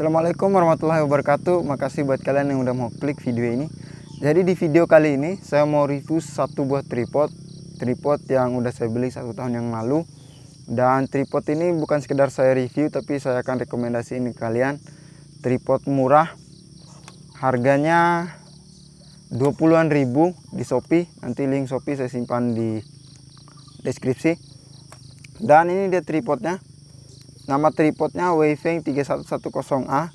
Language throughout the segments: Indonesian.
Assalamualaikum warahmatullahi wabarakatuh Makasih buat kalian yang udah mau klik video ini Jadi di video kali ini saya mau review satu buah tripod Tripod yang udah saya beli satu tahun yang lalu Dan tripod ini bukan sekedar saya review Tapi saya akan rekomendasi ini kalian Tripod murah Harganya 20-an ribu di Shopee Nanti link Shopee saya simpan di deskripsi Dan ini dia tripodnya Nama tripodnya Waving 3110A.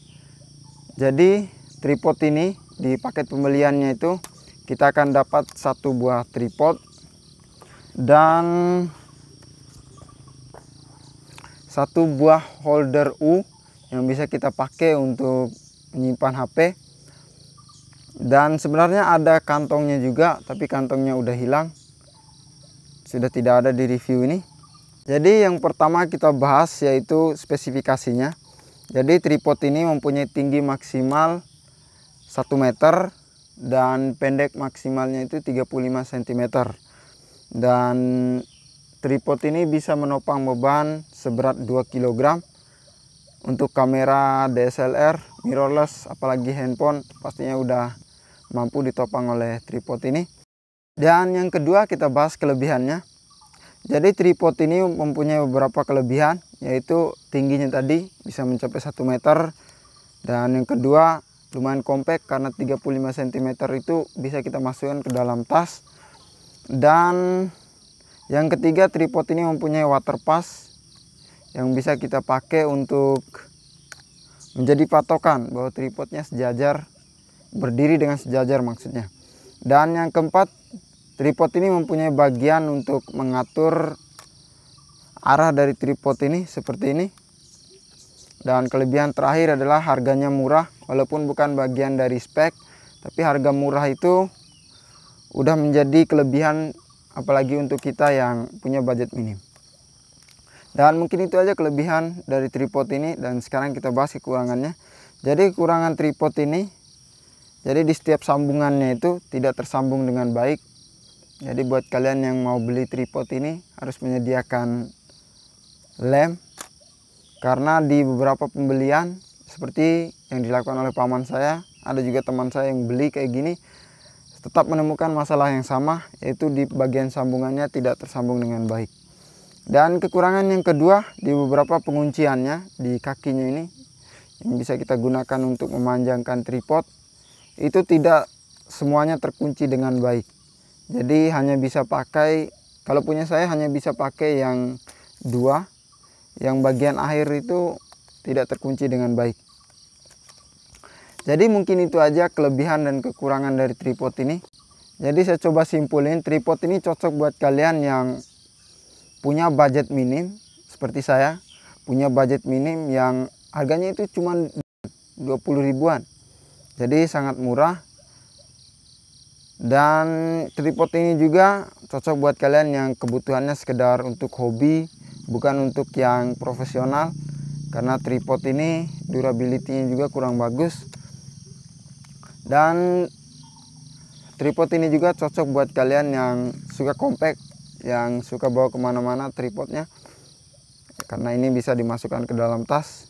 Jadi tripod ini di paket pembeliannya itu kita akan dapat satu buah tripod dan satu buah holder U yang bisa kita pakai untuk menyimpan HP dan sebenarnya ada kantongnya juga tapi kantongnya udah hilang sudah tidak ada di review ini jadi yang pertama kita bahas yaitu spesifikasinya. Jadi tripod ini mempunyai tinggi maksimal 1 meter dan pendek maksimalnya itu 35 cm. Dan tripod ini bisa menopang beban seberat 2 kg. Untuk kamera DSLR, mirrorless, apalagi handphone pastinya udah mampu ditopang oleh tripod ini. Dan yang kedua kita bahas kelebihannya jadi tripod ini mempunyai beberapa kelebihan yaitu tingginya tadi bisa mencapai 1 meter dan yang kedua lumayan kompak karena 35 cm itu bisa kita masukkan ke dalam tas dan yang ketiga tripod ini mempunyai water yang bisa kita pakai untuk menjadi patokan bahwa tripodnya sejajar berdiri dengan sejajar maksudnya dan yang keempat Tripod ini mempunyai bagian untuk mengatur arah dari tripod ini seperti ini. Dan kelebihan terakhir adalah harganya murah walaupun bukan bagian dari spek tapi harga murah itu udah menjadi kelebihan apalagi untuk kita yang punya budget minim. Dan mungkin itu aja kelebihan dari tripod ini dan sekarang kita bahas kekurangannya. Jadi kekurangan tripod ini jadi di setiap sambungannya itu tidak tersambung dengan baik jadi buat kalian yang mau beli tripod ini harus menyediakan lem karena di beberapa pembelian seperti yang dilakukan oleh paman saya, ada juga teman saya yang beli kayak gini tetap menemukan masalah yang sama yaitu di bagian sambungannya tidak tersambung dengan baik. Dan kekurangan yang kedua di beberapa pengunciannya di kakinya ini yang bisa kita gunakan untuk memanjangkan tripod itu tidak semuanya terkunci dengan baik jadi hanya bisa pakai kalau punya saya hanya bisa pakai yang dua yang bagian akhir itu tidak terkunci dengan baik jadi mungkin itu aja kelebihan dan kekurangan dari tripod ini jadi saya coba simpulin tripod ini cocok buat kalian yang punya budget minim seperti saya punya budget minim yang harganya itu cuma 20 ribuan jadi sangat murah dan tripod ini juga cocok buat kalian yang kebutuhannya sekedar untuk hobi bukan untuk yang profesional karena tripod ini durability-nya juga kurang bagus dan tripod ini juga cocok buat kalian yang suka compact yang suka bawa kemana-mana tripodnya karena ini bisa dimasukkan ke dalam tas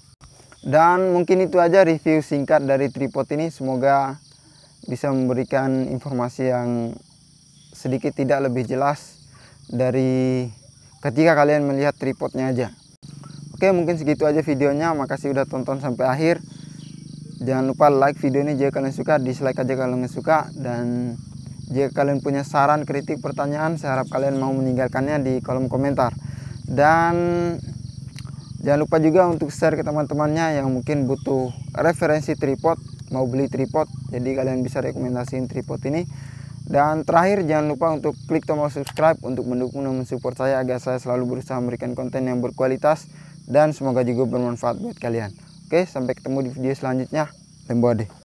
dan mungkin itu aja review singkat dari tripod ini semoga bisa memberikan informasi yang sedikit tidak lebih jelas dari ketika kalian melihat tripodnya aja. Oke, mungkin segitu aja videonya. Makasih udah tonton sampai akhir. Jangan lupa like video ini jika kalian suka, dislike aja kalau nggak suka dan jika kalian punya saran, kritik, pertanyaan, saya harap kalian mau meninggalkannya di kolom komentar. Dan jangan lupa juga untuk share ke teman-temannya yang mungkin butuh referensi tripod mau beli tripod jadi kalian bisa rekomendasiin tripod ini dan terakhir jangan lupa untuk klik tombol subscribe untuk mendukung dan mensupport saya agar saya selalu berusaha memberikan konten yang berkualitas dan semoga juga bermanfaat buat kalian. Oke, sampai ketemu di video selanjutnya. tembode